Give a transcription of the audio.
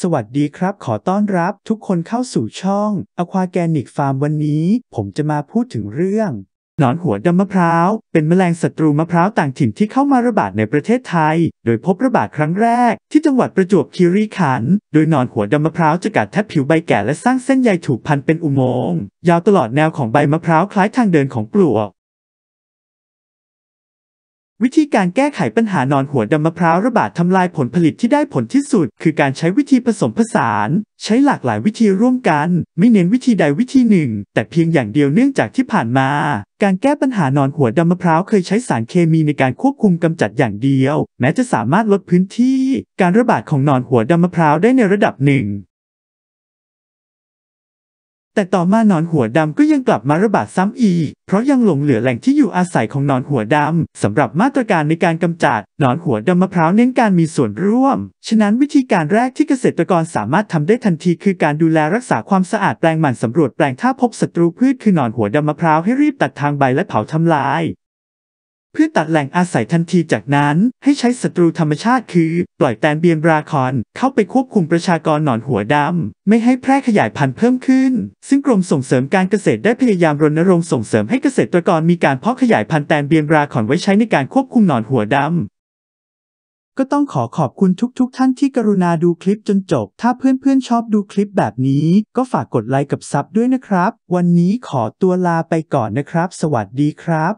สวัสดีครับ ขอต้อนรับทุกคนเข้าสู่ช่อง Aquagenic Farm วันนี้ ผมจะมาพูดถึงเรื่องหนอนหัวดำมะพร้าว เป็นแมลงศัตรูมะพร้าวต่างถิ่นที่เข้ามาระบาดในประเทศไทย โดยพบระบาดครั้งแรก ที่จังหวัดประจวบคีรีขันธ์ โดยหนอนหัวดำมะพร้าวจะกัดแทบผิวใบแก่และสร้างเส้นใยถูกพันเป็นอุโมงค์ ยาวตลอดแนวของใบมะพร้าวคล้ายทางเดินของปลวกวิธีการแก้ไขปัญหานอนหัวดำมะพร้าวระบาดทำลายผลผลิตที่ได้ผลที่สุดคือการใช้วิธีผสมผสาน ใช้หลากหลายวิธีร่วมกันไม่เน้นวิธีใดวิธีหนึ่งแต่เพียงอย่างเดียวเนื่องจากที่ผ่านมาการแก้ปัญหานอนหัวดำมะพร้าวเคยใช้สารเคมีในการควบคุมกำจัดอย่างเดียวแม้จะสามารถลดพื้นที่การระบาดของนอนหัวดำมะพร้าวได้ในระดับหนึ่งแต่ต่อมาหนอนหัวดำก็ยังกลับมาระบาดซ้ำอีก เพราะยังหลงเหลือแหล่งที่อยู่อาศัยของหนอนหัวดำสำหรับมาตรการในการกำจัดหนอนหัวดำมะพร้าวเน้นการมีส่วนร่วม ฉะนั้นวิธีการแรกที่เกษตรกรสามารถทำได้ทันที คือการดูแลรักษาความสะอาดแปลงหมั่นสำรวจแปลงถ้าพบศัตรูพืช คือหนอนหัวดำมะพร้าวให้รีบตัดทางใบและเผาทำลายเพื่อตัดแหล่งอาศัยทันทีจากนั้น ให้ใช้ศัตรูธรรมชาติคือ ปล่อยแตนเบียนราคอนเข้าไปควบคุมประชากรหนอนหัวดำ ไม่ให้แพร่ขยายพันธุ์เพิ่มขึ้น ซึ่งกรมส่งเสริมการเกษตรได้พยายามรณรงค์ส่งเสริมให้เกษตรกรมีการเพาะขยายพันธุ์แตนเบียนราคอนไว้ใช้ในการควบคุมหนอนหัวดำก็ต้องขอขอบคุณทุกๆทท่านที่กรุณาดูคลิปจนจบ ถ้าเพื่อนๆชอบดูคลิปแบบนี้ ก็ฝากกดไลค์กับซับด้วยนะครับ วันนี้ขอตัวลาไปก่อนนะครับ สวัสดีครับ